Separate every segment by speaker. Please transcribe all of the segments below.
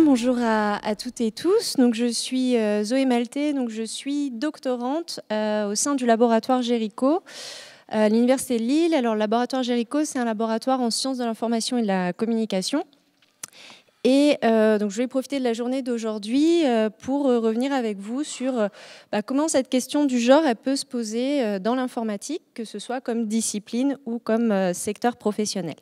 Speaker 1: bonjour à, toutes et tous. Donc, je suis euh, Zoé Malte, donc je suis doctorante euh, au sein du laboratoire Géricault euh, à l'Université de Lille. Alors, le laboratoire Géricault, c'est un laboratoire en sciences de l'information et de la communication. Et donc, je vais profiter de la journée d'aujourd'hui pour revenir avec vous sur bah, comment cette question du genre peut se poser dans l'informatique, que ce soit comme discipline ou comme secteur professionnel.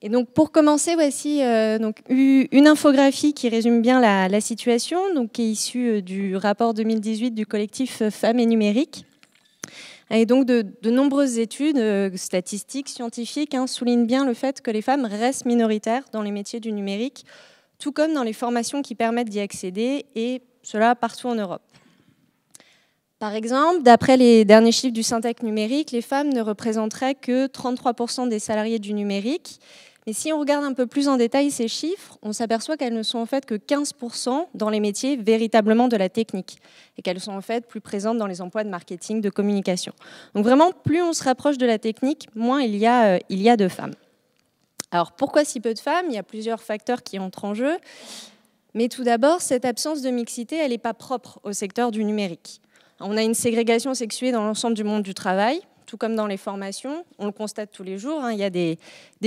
Speaker 1: Et donc pour commencer, voici euh, une infographie qui résume bien la, situation, qui est issue euh, du rapport 2018 du collectif Femmes et Numériques. Et donc de, nombreuses études euh, statistiques, scientifiques hein, soulignent bien le fait que les femmes restent minoritaires dans les métiers du numérique, tout comme dans les formations qui permettent d'y accéder, et cela partout en Europe. Par exemple, d'après les derniers chiffres du Syntec numérique, les femmes ne représenteraient que 33% des salariés du numérique. Mais si on regarde un peu plus en détail ces chiffres, on s'aperçoit qu'elles ne sont en fait que 15% dans les métiers véritablement de la technique et qu'elles sont en fait plus présentes dans les emplois de marketing, de communication. Donc vraiment, plus on se rapproche de la technique, moins il y a, euh, il y a de femmes. Alors pourquoi si peu de femmes Il y a plusieurs facteurs qui entrent en jeu. Mais tout d'abord, cette absence de mixité, elle n'est pas propre au secteur du numérique. On a une ségrégation sexuée dans l'ensemble du monde du travail, tout comme dans les formations. On le constate tous les jours. Hein. il y a des,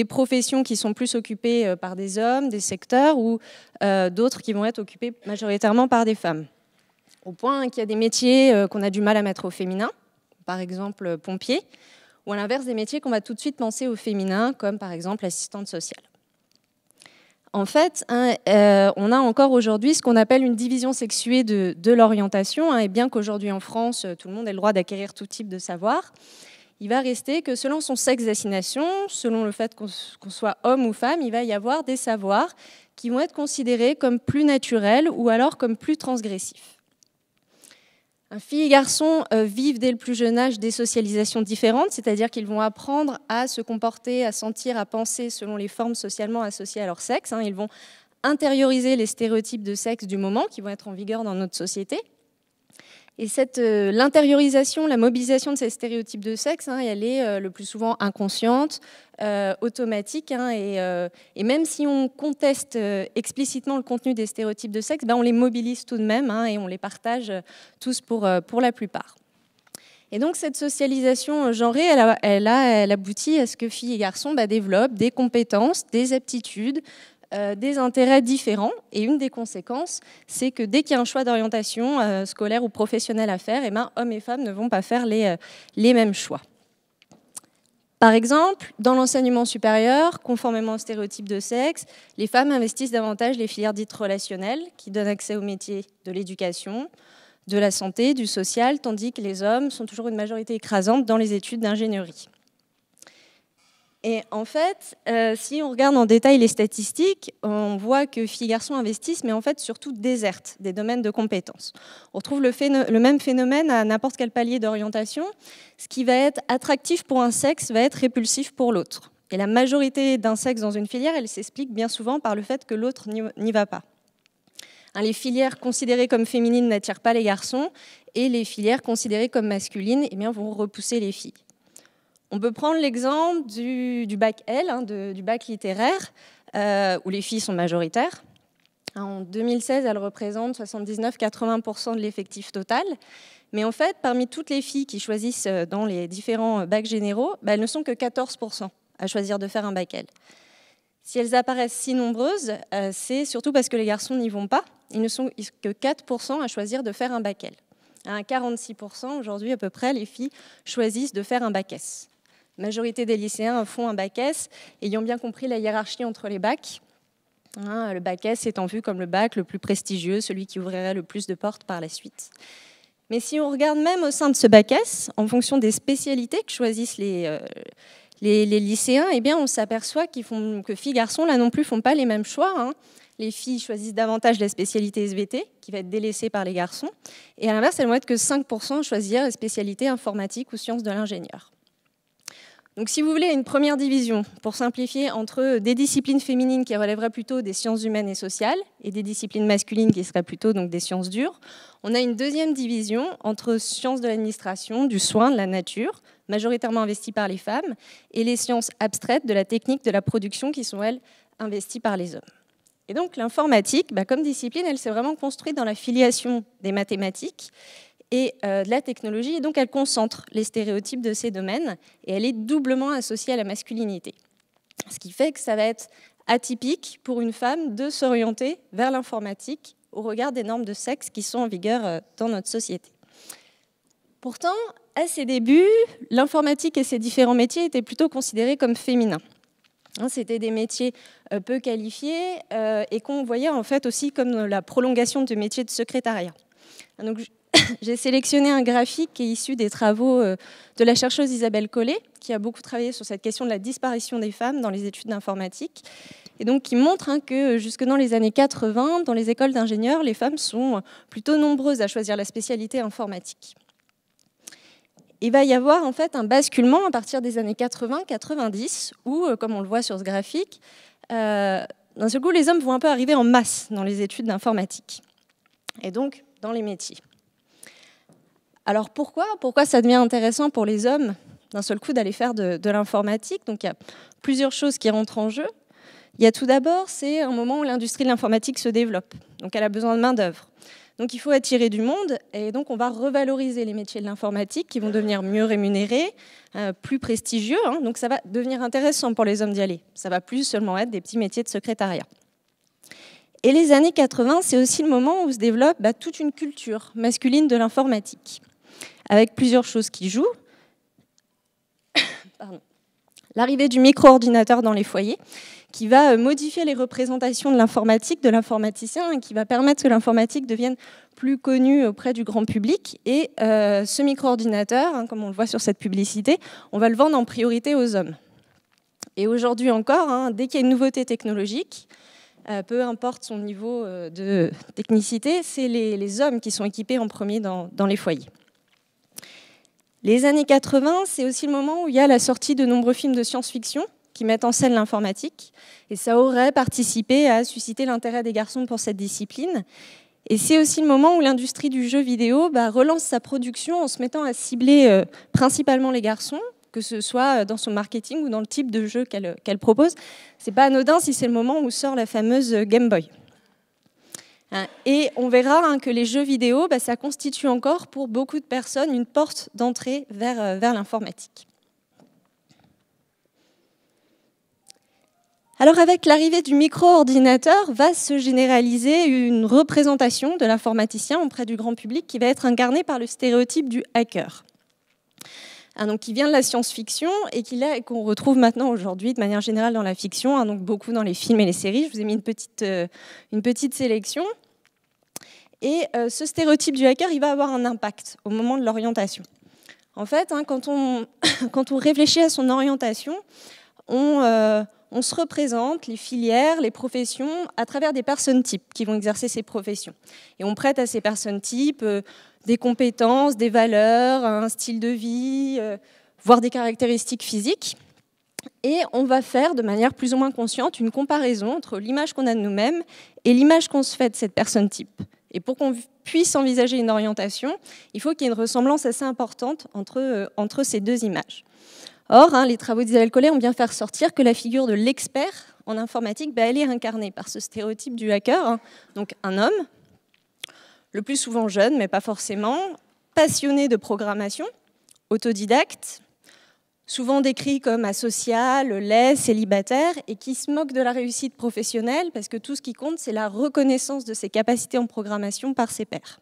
Speaker 1: professions qui sont plus occupées euh, par des hommes, des secteurs, ou euh, d'autres qui vont être occupées majoritairement par des femmes. Au point qu'il y a des métiers euh, qu'on a du mal à mettre au féminin, par exemple pompier, ou à l'inverse des métiers qu'on va tout de suite penser au féminin, comme par exemple assistante sociale en fait, hein, euh, on a encore aujourd'hui ce qu'on appelle une division sexuée de, l'orientation. Hein, et bien qu'aujourd'hui en France, euh, tout le monde ait le droit d'acquérir tout type de savoir, il va rester que selon son sexe d'assignation, selon le fait qu'on soit homme ou femme, il va y avoir des savoirs qui vont être considérés comme plus naturels ou alors comme plus transgressifs filles et garçons euh, vivent dès le plus jeune âge des socialisations différentes, c'est-à-dire qu'ils vont apprendre à se comporter, à sentir, à penser selon les formes socialement associées à leur sexe. Hein. Ils vont intérioriser les stéréotypes de sexe du moment qui vont être en vigueur dans notre société. Et cette euh, l'intériorisation, la mobilisation de ces stéréotypes de sexe, hein, elle est euh, le plus souvent inconsciente, euh, automatique, hein, et, même si on conteste explicitement le contenu des stéréotypes de sexe, ben, on les mobilise tout de même hein, et on les partage tous pour, pour la plupart. Et donc cette socialisation genrée, elle, elle, elle aboutit à ce que filles et garçons ben, développent des compétences, des aptitudes, euh, des intérêts différents. Et une des conséquences, c'est que dès qu'il y a un choix d'orientation euh, scolaire ou professionnelle à faire, eh ben, hommes et femmes ne vont pas faire euh, les, mêmes choix. Par exemple, dans l'enseignement supérieur, conformément aux stéréotypes de sexe, les femmes investissent davantage les filières dites relationnelles, qui donnent accès aux métiers de l'éducation, de la santé, du social, tandis que les hommes sont toujours une majorité écrasante dans les études d'ingénierie. Et en fait, euh, si on regarde en détail les statistiques, on voit que filles et garçons investissent, mais en fait surtout désertent des domaines de compétences. On retrouve le, le même phénomène à n'importe quel palier d'orientation. Ce qui va être attractif pour un sexe va être répulsif pour l'autre. Et la majorité d'un sexe dans une filière, elle s'explique bien souvent par le fait que l'autre n'y va pas. Hein, les filières considérées comme féminines n'attirent pas les garçons et les filières considérées comme masculines eh bien, vont repousser les filles. On peut prendre l'exemple du, bac L, hein, du bac littéraire, euh, où les filles sont majoritaires. Hein, en 2016, elles représentent 79-80% de l'effectif total. Mais en fait, parmi toutes les filles qui choisissent euh, dans les différents euh, bacs généraux, bah, elles ne sont que 14% à choisir de faire un bac L. Si elles apparaissent si nombreuses, c'est surtout parce que les garçons n'y vont pas. Ils ne sont que 4% à choisir de faire un bac L. À hein, 46% aujourd'hui à peu près, les filles choisissent de faire un bac S majorité des lycéens font un bac S, ayant bien compris la hiérarchie entre les bacs. Hein, le bac S étant vu comme le bac le plus prestigieux, celui qui ouvrirait le plus de portes par la suite. Mais si on regarde même au sein de ce bac S, en fonction des spécialités que choisissent les, euh, lycéens, eh bien, on s'aperçoit que filles garçons, là non plus, font pas les mêmes choix. Hein. Les filles choisissent davantage la spécialité SVT, qui va être délaissée par les garçons. Et à l'inverse, elles vont être que 5% choisir la spécialité informatique ou sciences de l'ingénieur. Donc si vous voulez une première division, pour simplifier, entre des disciplines féminines qui relèveraient plutôt des sciences humaines et sociales et des disciplines masculines qui seraient plutôt donc des sciences dures, on a une deuxième division entre sciences de l'administration, du soin, de la nature, majoritairement investies par les femmes, et les sciences abstraites de la technique, de la production qui sont elles investies par les hommes. Et donc l'informatique, bah, comme discipline, elle s'est vraiment construite dans la filiation des mathématiques et euh, de la technologie. Et donc, elle concentre les stéréotypes de ces domaines et elle est doublement associée à la masculinité. Ce qui fait que ça va être atypique pour une femme de s'orienter vers l'informatique au regard des normes de sexe qui sont en vigueur euh, dans notre société. Pourtant, à ses débuts, l'informatique et ses différents métiers étaient plutôt considérés comme féminins. Hein, c'était des métiers euh, peu qualifiés et qu'on voyait en fait aussi comme la prolongation du métiers de secrétariat. j'ai sélectionné un graphique qui est issu des travaux euh, de la chercheuse Isabelle Collet, qui a beaucoup travaillé sur cette question de la disparition des femmes dans les études d'informatique, et donc qui montre hein, que euh, jusque dans les années 80, dans les écoles d'ingénieurs, les femmes sont euh, plutôt nombreuses à choisir la spécialité informatique. Il va y avoir en fait un basculement à partir des années 80-90, où, comme on le voit sur ce graphique, d'un seul coup, les hommes vont un peu arriver en masse dans les études d'informatique. Et donc, dans les métiers. Alors pourquoi Pourquoi ça devient intéressant pour les hommes d'un seul coup d'aller faire de, l'informatique Donc il y a plusieurs choses qui rentrent en jeu. Il y a tout d'abord, c'est un moment où l'industrie de l'informatique se développe. Donc elle a besoin de main-d'œuvre. Donc il faut attirer du monde et donc on va revaloriser les métiers de l'informatique qui vont devenir mieux rémunérés, euh, plus prestigieux. Hein. donc ça va devenir intéressant pour les hommes d'y aller. Ça va plus seulement être des petits métiers de secrétariat. Et les années 80, c'est aussi le moment où se développe bah, toute une culture masculine de l'informatique avec plusieurs choses qui jouent. L'arrivée du micro-ordinateur dans les foyers, qui va euh, modifier les représentations de l'informatique, de l'informaticien, qui va permettre que l'informatique devienne plus connue auprès du grand public. Et euh, ce micro-ordinateur, hein, comme on le voit sur cette publicité, on va le vendre en priorité aux hommes. Et aujourd'hui encore, hein, dès qu'il y a une nouveauté technologique, euh, peu importe son niveau de technicité, c'est les, hommes qui sont équipés en premier dans les foyers. Les années 80, c'est aussi le moment où il y a la sortie de nombreux films de science-fiction qui mettent en scène l'informatique, et ça aurait participé à susciter l'intérêt des garçons pour cette discipline. Et c'est aussi le moment où l'industrie du jeu vidéo bah, relance sa production en se mettant à cibler euh, principalement les garçons, que ce soit euh, dans son marketing ou dans le type de jeu qu'elle propose. Euh, propose. C'est pas anodin si c'est le moment où sort la fameuse Game Boy. Hein, et on verra hein, que les jeux vidéo, bah, ça constitue encore pour beaucoup de personnes une porte d'entrée euh, vers, l'informatique. Alors avec l'arrivée du micro-ordinateur, va se généraliser une représentation de l'informaticien auprès du grand public qui va être incarnée par le stéréotype du hacker. Hein, donc, qui vient de la science-fiction et qu'on retrouve maintenant aujourd'hui de manière générale dans la fiction, donc beaucoup dans les films et les séries. Je vous ai mis une petite, euh, une petite sélection. Et euh, ce stéréotype du hacker, il va avoir un impact au moment de l'orientation. En fait, hein, quand, on, réfléchit à son orientation, euh, on, se représente les filières, les professions à travers des personnes types qui vont exercer ces professions. Et on prête à ces personnes types euh, des compétences, des valeurs, un style de vie, voire des caractéristiques physiques. Et on va faire de manière plus ou moins consciente une comparaison entre l'image qu'on a de nous-mêmes et l'image qu'on se fait de cette personne type. Et pour qu'on puisse envisager une orientation, il faut qu'il y ait une ressemblance assez importante entre, euh, entre ces deux images. Or, hein, les travaux d'Isabelle Collet ont bien fait ressortir que la figure de l'expert en informatique, bah, elle est incarnée par ce stéréotype du hacker, hein, donc un homme, le plus souvent jeune, mais pas forcément, passionné de programmation, autodidacte, souvent décrit comme asocial, laid, célibataire, et qui se moque de la réussite professionnelle, parce que tout ce qui compte, c'est la reconnaissance de ses capacités en programmation par ses pairs.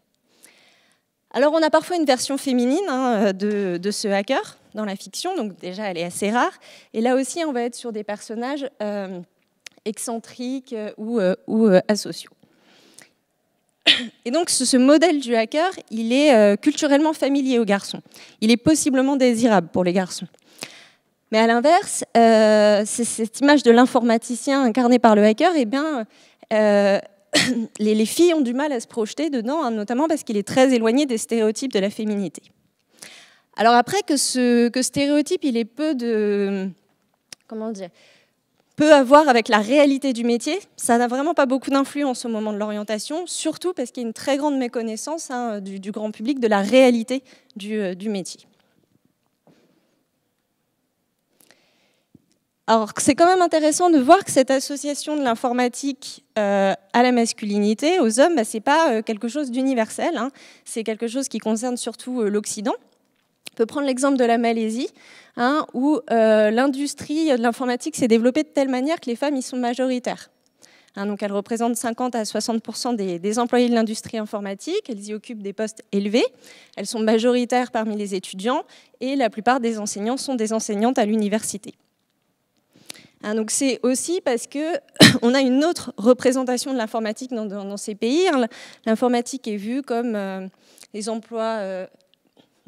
Speaker 1: Alors on a parfois une version féminine hein, de, ce hacker dans la fiction, donc déjà elle est assez rare, et là aussi on va être sur des personnages euh, excentriques euh, ou, euh, asociaux. Et donc ce, modèle du hacker, il est culturellement familier aux garçons. Il est possiblement désirable pour les garçons. Mais à l'inverse, euh, cette image de l'informaticien incarné par le hacker, eh bien, euh, les, filles ont du mal à se projeter dedans, hein, notamment parce qu'il est très éloigné des stéréotypes de la féminité. Alors après, que ce stéréotype, il est peu de... Comment dire peut avoir avec la réalité du métier, ça n'a vraiment pas beaucoup d'influence au moment de l'orientation, surtout parce qu'il y a une très grande méconnaissance hein, du, grand public de la réalité du euh, métier. Alors c'est quand même intéressant de voir que cette association de l'informatique euh, à la masculinité, aux hommes, ce bah, c'est pas euh, quelque chose d'universel, hein. c'est quelque chose qui concerne surtout euh, l'Occident. On peut prendre l'exemple de la Malaisie, hein, où l'industrie de l'informatique s'est développée de telle manière que les femmes y sont majoritaires. Hein. donc elles représentent 50 à 60 des, des, employés de l'industrie informatique, elles y occupent des postes élevés, elles sont majoritaires parmi les étudiants et la plupart des enseignants sont des enseignantes à l'université. Hein, donc c'est aussi parce que on a une autre représentation de l'informatique dans, ces pays. Hein, l'informatique est vue comme les euh, emplois euh,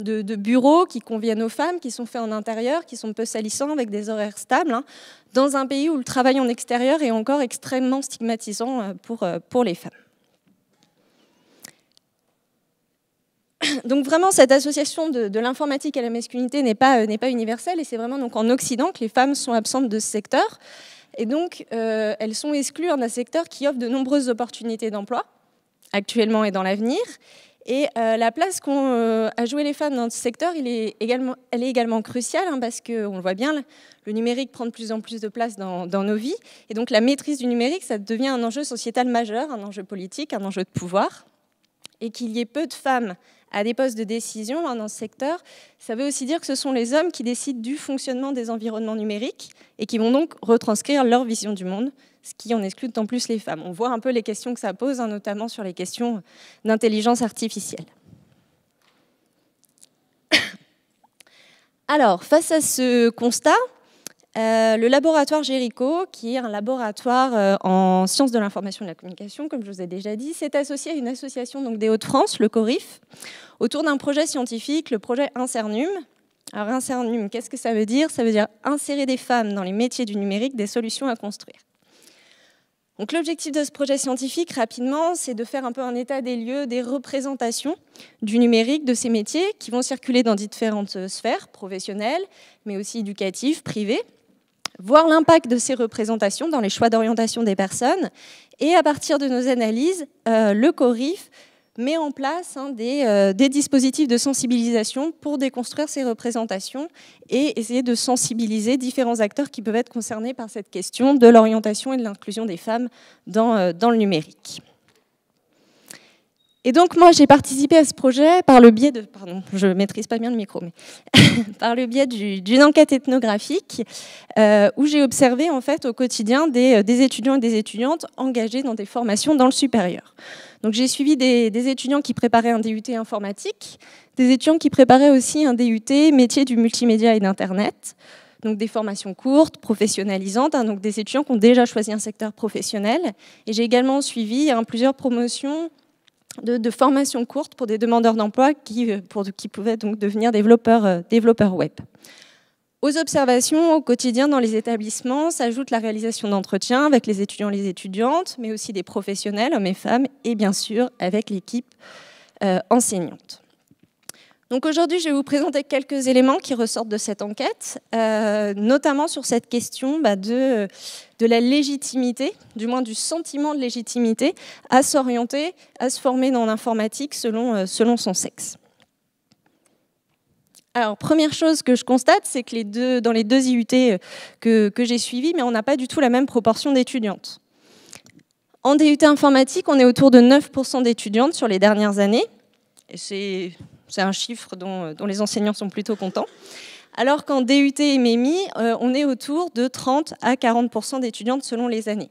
Speaker 1: de, bureaux qui conviennent aux femmes, qui sont faits en intérieur, qui sont peu salissants, avec des horaires stables, hein, dans un pays où le travail en extérieur est encore extrêmement stigmatisant euh, pour, pour les femmes. donc vraiment, cette association de, l'informatique à la masculinité n'est pas, euh, pas universelle et c'est vraiment donc en Occident que les femmes sont absentes de ce secteur. Et donc, euh, elles sont exclues un secteur qui offre de nombreuses opportunités d'emploi, actuellement et dans l'avenir. Et euh, la place qu'ont à jouer les femmes dans ce secteur, il est également, elle est également cruciale hein, parce que on le voit bien, le numérique prend de plus en plus de place dans, nos vies. Et donc la maîtrise du numérique, ça devient un enjeu sociétal majeur, un enjeu politique, un enjeu de pouvoir. Et qu'il y ait peu de femmes à des postes de décision hein, dans ce secteur, ça veut aussi dire que ce sont les hommes qui décident du fonctionnement des environnements numériques et qui vont donc retranscrire leur vision du monde, ce qui en exclut d'autant plus les femmes. On voit un peu les questions que ça pose, hein, notamment sur les questions d'intelligence artificielle. Alors, face à ce constat, euh, le laboratoire Géricault, qui est un laboratoire euh, en sciences de l'information et de la communication, comme je vous ai déjà dit, s'est associé à une association des Hauts-de-France, le CORIF, autour d'un projet scientifique, le projet Insernum. Alors Incernum, qu'est-ce que ça veut dire Ça veut dire insérer des femmes dans les métiers du numérique, des solutions à construire. Donc l'objectif de ce projet scientifique, rapidement, c'est de faire un peu un état des lieux, des représentations du numérique, de ces métiers qui vont circuler dans différentes euh, sphères professionnelles, mais aussi éducatives, privées voir l'impact de ces représentations dans les choix d'orientation des personnes. Et à partir de nos analyses, euh, le CORIF met en place hein, euh, des, dispositifs de sensibilisation pour déconstruire ces représentations et essayer de sensibiliser différents acteurs qui peuvent être concernés par cette question de l'orientation et de l'inclusion des femmes dans euh, le numérique. Et donc moi j'ai participé à ce projet par le biais de, pardon, je maîtrise pas bien le micro, mais par le biais d'une enquête ethnographique euh, où j'ai observé en fait au quotidien des, euh, des, étudiants et des étudiantes engagés dans des formations dans le supérieur. Donc j'ai suivi des, étudiants qui préparaient un DUT informatique, des étudiants qui préparaient aussi un DUT métier du multimédia et d'internet. Donc des formations courtes, professionnalisantes, hein, donc des étudiants qui ont déjà choisi un secteur professionnel. Et j'ai également suivi hein, plusieurs promotions de, formation courte pour des demandeurs d'emploi qui, euh, pouvaient donc devenir euh, développeurs, web. Aux observations au quotidien dans les établissements s'ajoute la réalisation d'entretiens avec les étudiants et les étudiantes, mais aussi des professionnels, hommes et femmes, et bien sûr avec l'équipe euh, enseignante. Donc aujourd'hui, je vais vous présenter quelques éléments qui ressortent de cette enquête, euh, notamment sur cette question bah, de, de la légitimité, du moins du sentiment de légitimité, à s'orienter, à se former dans l'informatique selon, euh, selon son sexe. Alors, première chose que je constate, c'est que les deux, dans les deux IUT euh, que, que j'ai suivis, mais on n'a pas du tout la même proportion d'étudiantes. En DUT informatique, on est autour de 9% d'étudiantes sur les dernières années. Et c'est c'est un chiffre euh, dont, les enseignants sont plutôt contents. Alors qu'en DUT et MEMI, euh, on est autour de 30 à 40 d'étudiantes selon les années.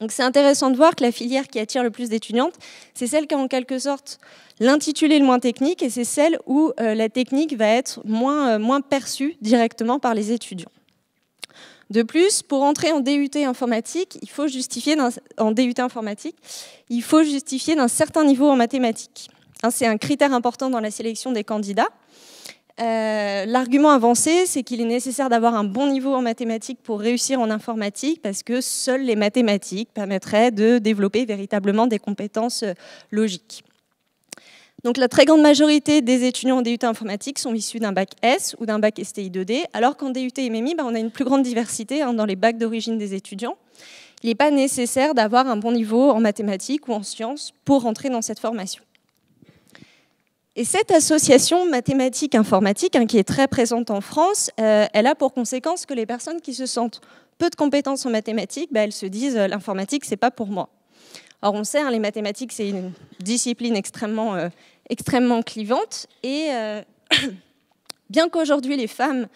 Speaker 1: Donc c'est intéressant de voir que la filière qui attire le plus d'étudiantes, c'est celle qui a en quelque sorte l'intitulé le moins technique et c'est celle où euh, la technique va être moins, moins perçue directement par les étudiants. De plus, pour entrer en DUT informatique, il faut justifier en DUT informatique, il faut justifier d'un certain niveau en mathématiques. Hein, c'est un critère important dans la sélection des candidats. Euh, l'argument avancé, c'est qu'il est nécessaire d'avoir un bon niveau en mathématiques pour réussir en informatique, parce que seules les mathématiques permettraient de développer véritablement des compétences euh, logiques. Donc la très grande majorité des étudiants en DUT informatique sont issus d'un bac S ou d'un bac STI 2D, alors qu'en DUT MMI, bah, on a une plus grande diversité hein, dans les bacs d'origine des étudiants. Il n'est pas nécessaire d'avoir un bon niveau en mathématiques ou en sciences pour rentrer dans cette formation. Et cette association mathématique-informatique, hein, qui est très présente en France, euh, elle a pour conséquence que les personnes qui se sentent peu de compétences en mathématiques, bah, elles se disent euh, l'informatique, c'est pas pour moi. Or, on sait, hein, les mathématiques, c'est une discipline extrêmement, euh, extrêmement clivante. Et bien qu'aujourd'hui, les femmes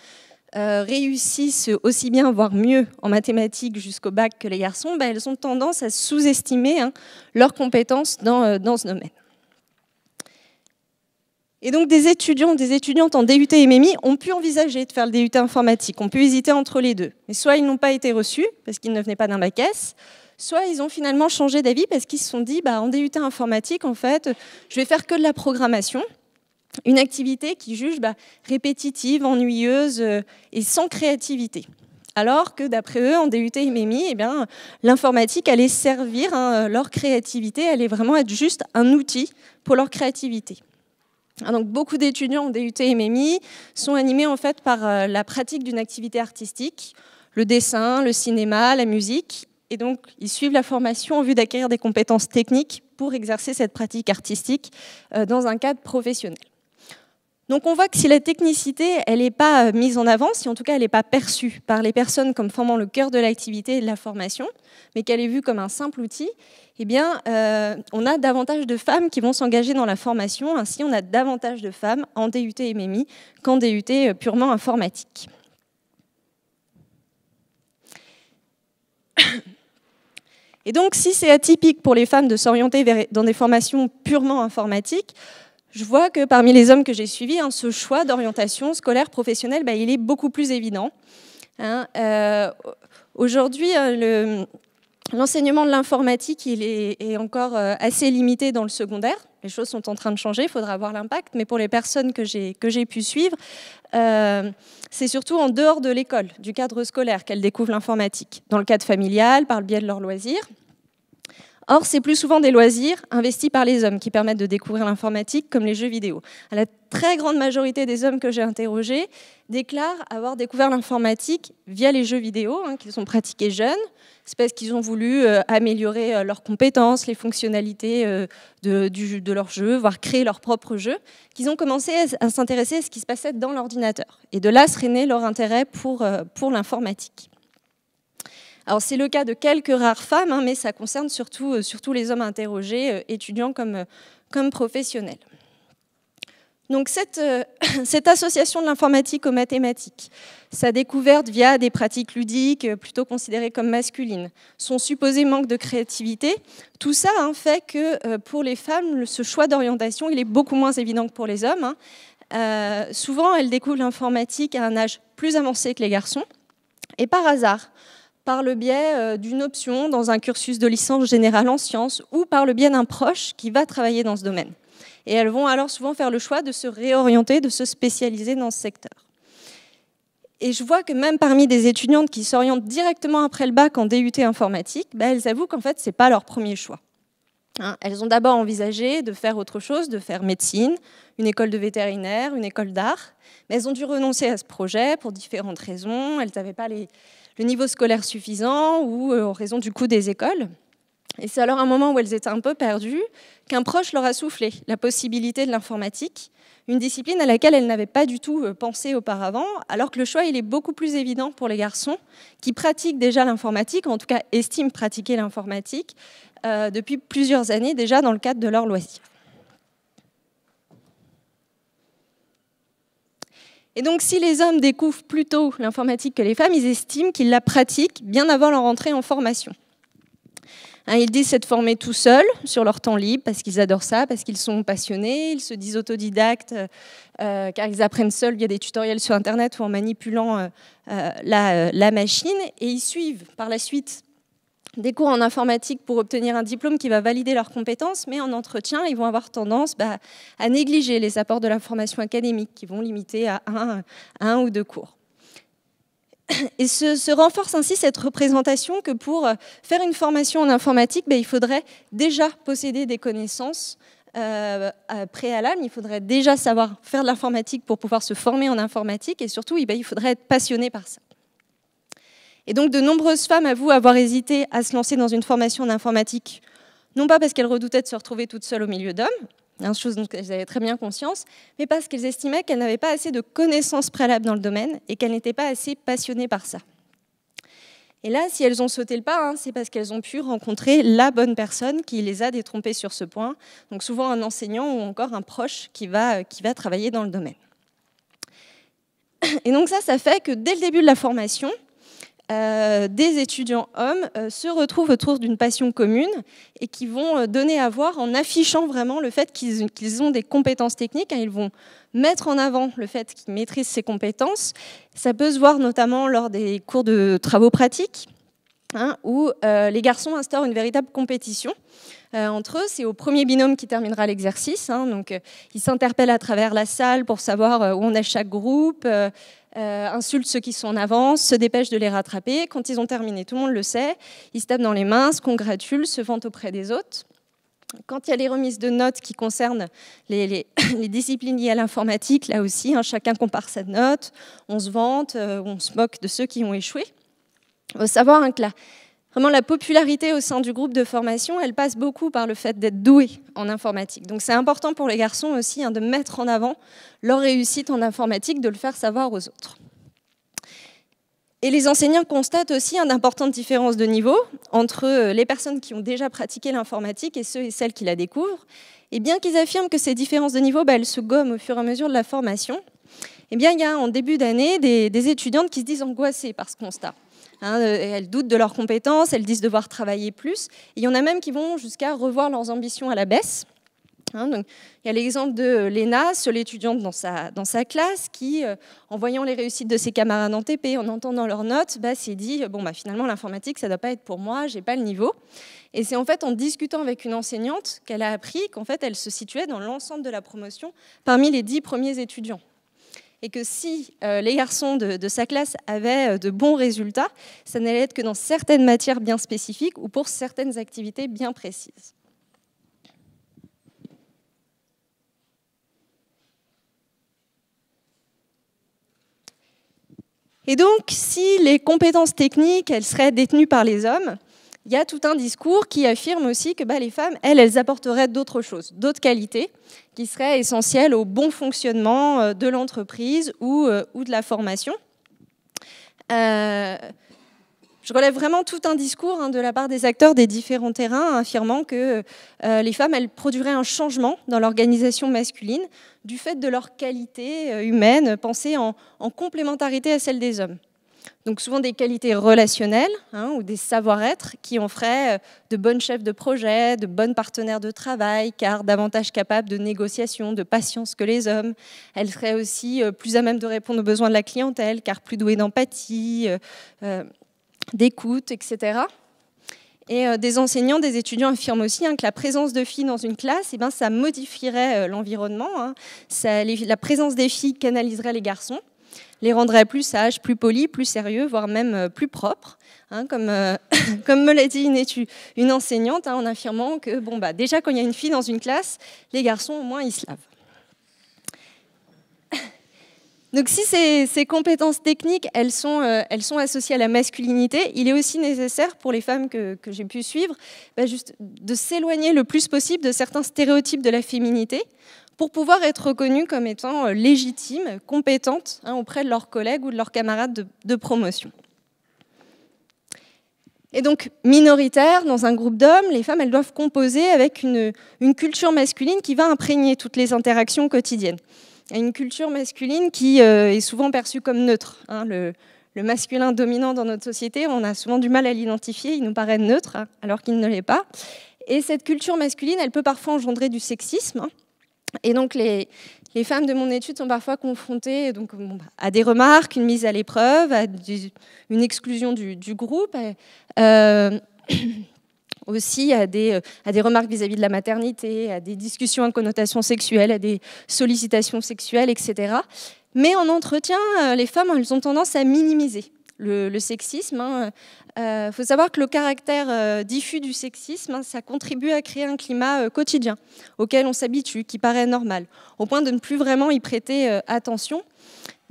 Speaker 1: réussissent aussi bien, voire mieux, en mathématiques jusqu'au bac que les garçons, bah, elles ont tendance à sous-estimer hein, leurs compétences dans ce domaine. Et donc des étudiants, des étudiantes en DUT et MMI ont pu envisager de faire le DUT informatique, ont pu hésiter entre les deux. Mais soit ils n'ont pas été reçus parce qu'ils ne venaient pas d'un bac S, soit ils ont finalement changé d'avis parce qu'ils se sont dit bah, en DUT informatique, en fait, je vais faire que de la programmation, une activité qui juge bah, répétitive, ennuyeuse euh, et sans créativité. Alors que d'après eux, en DUT et MMI, eh bien, l'informatique allait servir hein, leur créativité, allait vraiment être juste un outil pour leur créativité. Ah, donc, beaucoup d'étudiants en DUT MMI sont animés en fait par euh, la pratique d'une activité artistique, le dessin, le cinéma, la musique. Et donc, ils suivent la formation en vue d'acquérir des compétences techniques pour exercer cette pratique artistique euh, dans un cadre professionnel. Donc on voit que si la technicité, elle n'est pas euh, mise en avant, si en tout cas elle n'est pas perçue par les personnes comme formant le cœur de l'activité et de la formation, mais qu'elle est vue comme un simple outil, eh bien euh, on a davantage de femmes qui vont s'engager dans la formation, ainsi on a davantage de femmes en DUT et MMI e qu'en DUT euh, purement informatique. Et donc si c'est atypique pour les femmes de s'orienter dans des formations purement informatiques, je vois que parmi les hommes que j'ai suivis, hein, ce choix d'orientation scolaire professionnelle, bah, il est beaucoup plus évident. Hein. Euh, aujourd'hui, euh, l'enseignement de l'informatique, est, encore euh, assez limité dans le secondaire. Les choses sont en train de changer, il faudra voir l'impact. Mais pour les personnes que j'ai pu suivre, c'est surtout en dehors de l'école, du cadre scolaire, qu'elles découvrent l'informatique. Dans le cadre familial, par le biais de leurs loisirs. Or, c'est plus souvent des loisirs investis par les hommes qui permettent de découvrir l'informatique, comme les jeux vidéo. la très grande majorité des hommes que j'ai interrogés déclarent avoir découvert l'informatique via les jeux vidéo, hein, qu'ils ont pratiqués jeunes. C'est parce qu'ils ont voulu euh, améliorer euh, leurs compétences, les fonctionnalités euh, de, du, de leur jeu, voire créer leur propre jeu, qu'ils ont commencé à, s'intéresser à ce qui se passait dans l'ordinateur. Et de là serait né leur intérêt pour l'informatique. Alors c'est le cas de quelques rares femmes, hein, mais ça concerne surtout, euh, surtout les hommes interrogés, euh, étudiants comme, euh, comme professionnels. Donc cette, cette association de l'informatique aux mathématiques, sa découverte via des pratiques ludiques plutôt considérées comme masculines, son supposé manque de créativité, tout ça hein, fait que pour les femmes, ce choix d'orientation, il est beaucoup moins évident que pour les hommes. Hein. souvent, elles découvrent l'informatique à un âge plus avancé que les garçons. Et par hasard, par le biais euh, d'une option dans un cursus de licence générale en sciences ou par le biais d'un proche qui va travailler dans ce domaine. Et elles vont alors souvent faire le choix de se réorienter, de se spécialiser dans ce secteur. Et je vois que même parmi des étudiantes qui s'orientent directement après le bac en DUT informatique, bah elles avouent qu'en fait, ce n'est pas leur premier choix. Hein, elles ont d'abord envisagé de faire autre chose, de faire médecine, une école de vétérinaire, une école d'art, mais elles ont dû renoncer à ce projet pour différentes raisons. Elles n'avaient pas les, le niveau scolaire suffisant ou euh, en raison du coût des écoles. Et c'est alors un moment où elles étaient un peu perdues qu'un proche leur a soufflé la possibilité de l'informatique, une discipline à laquelle elles n'avaient pas du tout euh, pensé auparavant, alors que le choix il est beaucoup plus évident pour les garçons qui pratiquent déjà l'informatique, en tout cas estiment pratiquer l'informatique euh, depuis plusieurs années déjà dans le cadre de leur loisir. Et donc, si les hommes découvrent plutôt l'informatique que les femmes, ils estiment qu'ils la pratiquent bien avant leur entrée en formation. Hein, ils disent s'être formés tout seuls sur leur temps libre parce qu'ils adorent ça, parce qu'ils sont passionnés, ils se disent autodidactes euh, euh, car ils apprennent seuls via des tutoriels sur Internet ou en manipulant euh, la, la, machine et ils suivent par la suite des cours en informatique pour obtenir un diplôme qui va valider leurs compétences, mais en entretien, ils vont avoir tendance bah, à négliger les apports de la formation académique, qui vont limiter à un, ou deux cours. Et se, renforce ainsi cette représentation que pour faire une formation en informatique, bah, il faudrait déjà posséder des connaissances euh, euh, préalables, il faudrait déjà savoir faire de l'informatique pour pouvoir se former en informatique, et surtout, bah, il faudrait être passionné par ça. Et donc de nombreuses femmes avouent avoir hésité à se lancer dans une formation d'informatique, non pas parce qu'elles redoutaient de se retrouver toutes seules au milieu d'hommes, hein, chose dont elles avaient très bien conscience, mais parce qu'elles estimaient qu'elles n'avaient pas assez de connaissances préalables dans le domaine et qu'elles n'étaient pas assez passionnées par ça. Et là, si elles ont sauté le pas, hein, c'est parce qu'elles ont pu rencontrer la bonne personne qui les a détrompées sur ce point. Donc souvent un enseignant ou encore un proche qui va, euh, qui va travailler dans le domaine. Et donc ça, ça fait que dès le début de la formation, euh, des étudiants hommes euh, se retrouvent autour d'une passion commune et qui vont euh, donner à voir en affichant vraiment le fait qu'ils ont des compétences techniques. Hein. ils vont mettre en avant le fait qu'ils maîtrisent ces compétences. Ça peut se voir notamment lors des cours de travaux pratiques. Hein, où les garçons instaurent une véritable compétition entre eux. C'est au premier binôme qui terminera l'exercice. Hein. donc, ils s'interpellent à travers la salle pour savoir où on est chaque groupe, Insulte euh, insultent ceux qui sont en avance, se dépêchent de les rattraper. Quand ils ont terminé, tout le monde le sait, ils se tapent dans les mains, se congratulent, se vantent auprès des autres. Quand il y a les remises de notes qui concernent les, disciplines liées à l'informatique, là aussi, hein, chacun compare sa note, on se vante, euh, on se moque de ceux qui ont échoué. Il faut savoir hein, que là. Vraiment, la popularité au sein du groupe de formation, elle passe beaucoup par le fait d'être doué en informatique. Donc c'est important pour les garçons aussi hein, de mettre en avant leur réussite en informatique, de le faire savoir aux autres. Et les enseignants constatent aussi une importante différence de niveau entre euh, les personnes qui ont déjà pratiqué l'informatique et ceux et celles qui la découvrent. Et bien qu'ils affirment que ces différences de niveau, bah, elles se gomment au fur et à mesure de la formation, et eh bien il y a en début d'année des étudiantes qui se disent angoissées par ce constat. Hein, euh, elles doutent de leurs compétences, elles disent devoir travailler plus. Il y en a même qui vont jusqu'à revoir leurs ambitions à la baisse. Hein, donc, il y a l'exemple de euh, Léna, seule étudiante dans sa, classe, qui, euh, en voyant les réussites de ses camarades en TP, en entendant leurs notes, bah, s'est dit bon, bah, finalement, l'informatique, ça ne doit pas être pour moi, je n'ai pas le niveau. Et c'est en fait en discutant avec une enseignante qu'elle a appris qu'en fait, elle se situait dans l'ensemble de la promotion parmi les dix premiers étudiants et que si euh, les garçons de, de, sa classe avaient euh, de bons résultats, ça n'allait être que dans certaines matières bien spécifiques ou pour certaines activités bien précises. Et donc, si les compétences techniques, elles seraient détenues par les hommes, il y a tout un discours qui affirme aussi que bah, les femmes, elles, elles apporteraient d'autres choses, d'autres qualités qui seraient essentielles au bon fonctionnement euh, de l'entreprise euh, ou, de la formation. Euh, je relève vraiment tout un discours hein, de la part des acteurs des différents terrains affirmant que les femmes, elles produiraient un changement dans l'organisation masculine du fait de leur qualité humaine pensée en, en complémentarité à celle des hommes. Donc souvent des qualités relationnelles hein, ou des savoir-être qui en feraient euh, de bonnes chefs de projet, de bonnes partenaires de travail, car davantage capables de négociation, de patience que les hommes. Elles seraient aussi euh, plus à même de répondre aux besoins de la clientèle, car plus douées d'empathie, euh, d'écoute, etc. Et des enseignants, des étudiants affirment aussi hein, que la présence de filles dans une classe, eh ben, ça modifierait l'environnement. Hein. La présence des filles canaliserait les garçons les rendrait plus sages, plus polis, plus sérieux, voire même euh, plus propres, hein, comme, euh, comme me l'a dit une, enseignante hein, en affirmant que bon, bah, déjà quand il y a une fille dans une classe, les garçons au moins ils se lavent. Donc si ces, compétences techniques, elles sont, euh, elles sont associées à la masculinité, il est aussi nécessaire pour les femmes que, j'ai pu suivre bah, juste de s'éloigner le plus possible de certains stéréotypes de la féminité pour pouvoir être reconnues comme étant euh, légitimes, compétentes hein, auprès de leurs collègues ou de leurs camarades de, promotion. Et donc, minoritaires dans un groupe d'hommes, les femmes, elles doivent composer avec une, culture masculine qui va imprégner toutes les interactions quotidiennes. Une culture masculine qui euh, est souvent perçue comme neutre. Hein. le, masculin dominant dans notre société, on a souvent du mal à l'identifier, il nous paraît neutre, hein, alors qu'il ne l'est pas. Et cette culture masculine, elle peut parfois engendrer du sexisme. Et donc les, femmes de mon étude sont parfois confrontées bah, à des remarques, une mise à l'épreuve, à une exclusion du, groupe, euh, aussi à des, remarques vis-à-vis de la maternité, à des discussions à connotation sexuelle, à des sollicitations sexuelles, etc. Mais en entretien, euh, les femmes, elles ont tendance à minimiser le, sexisme. Il hein. euh, faut savoir que le caractère euh, diffus du sexisme, hein, ça contribue à créer un climat euh, quotidien auquel on s'habitue, qui paraît normal, au point de ne plus vraiment y prêter attention.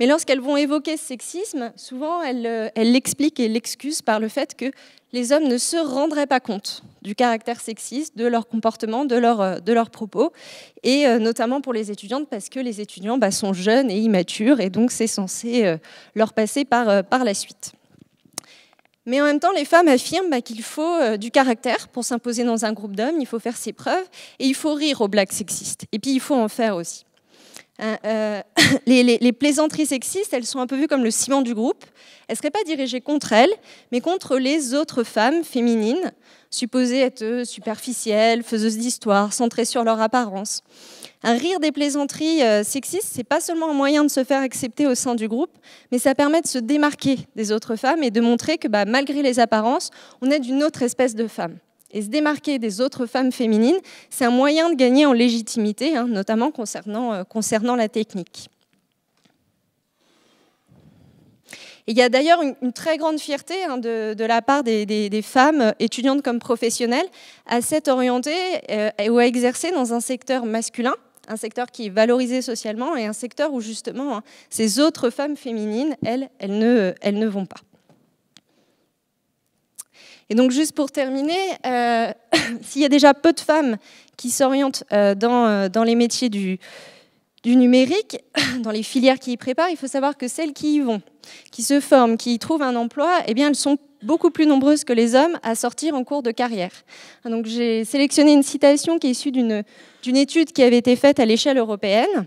Speaker 1: Mais lorsqu'elles vont évoquer ce sexisme, souvent euh, elles l'expliquent et l'excusent par le fait que les hommes ne se rendraient pas compte du caractère sexiste, de leur comportement, de, leur, euh, de leurs propos, et euh, notamment pour les étudiantes, parce que les étudiants bah, sont jeunes et immatures, et donc c'est censé leur passer par, par la suite. Mais en même temps, les femmes affirment bah, qu'il faut du caractère pour s'imposer dans un groupe d'hommes, il faut faire ses preuves, et il faut rire aux blagues sexistes. Et puis, il faut en faire aussi. Euh, euh, les, plaisanteries sexistes, elles sont un peu vues comme le ciment du groupe. Elles ne seraient pas dirigées contre elles, mais contre les autres femmes féminines, supposées être superficielles, faiseuses d'histoire, centrées sur leur apparence. Un rire des plaisanteries euh, sexistes, c'est pas seulement un moyen de se faire accepter au sein du groupe, mais ça permet de se démarquer des autres femmes et de montrer que bah, malgré les apparences, on est d'une autre espèce de femme. Et se démarquer des autres femmes féminines, c'est un moyen de gagner en légitimité, hein, notamment euh, concernant, la technique. il y a d'ailleurs une, très grande fierté hein, de, la part des, femmes étudiantes comme professionnelles à s'être orientées euh, ou à exercer dans un secteur masculin, un secteur qui est valorisé socialement et un secteur où justement hein, ces autres femmes féminines, elles, elles ne, elles ne vont pas. Et donc juste pour terminer, euh, s'il y a déjà peu de femmes qui s'orientent euh, euh, dans, les métiers du, du numérique, dans les filières qui y préparent, il faut savoir que celles qui y vont, qui se forment, qui y trouvent un emploi, eh bien, elles sont beaucoup plus nombreuses que les hommes à sortir en cours de carrière. Donc j'ai sélectionné une citation qui est issue d'une étude qui avait été faite à l'échelle européenne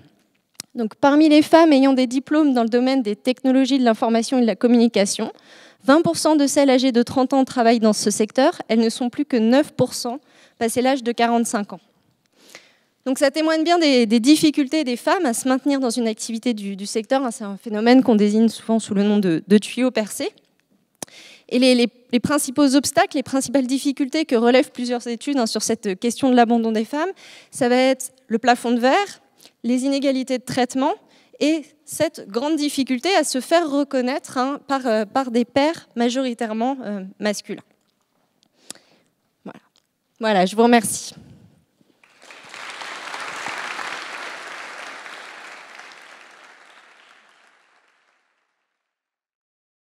Speaker 1: donc, parmi les femmes ayant des diplômes dans le domaine des technologies de l'information et de la communication, 20% de celles âgées de 30 ans travaillent dans ce secteur. Elles ne sont plus que 9% passé l'âge de 45 ans. Donc ça témoigne bien des, difficultés des femmes à se maintenir dans une activité du, secteur. Hein, c'est un phénomène qu'on désigne souvent sous le nom de, tuyau percé. Et les, principaux obstacles, les principales difficultés que relèvent plusieurs études hein, sur cette question de l'abandon des femmes, ça va être le plafond de verre, les inégalités de traitement et cette grande difficulté à se faire reconnaître hein, euh, par, des pères majoritairement euh, masculins. Voilà. voilà, je vous remercie.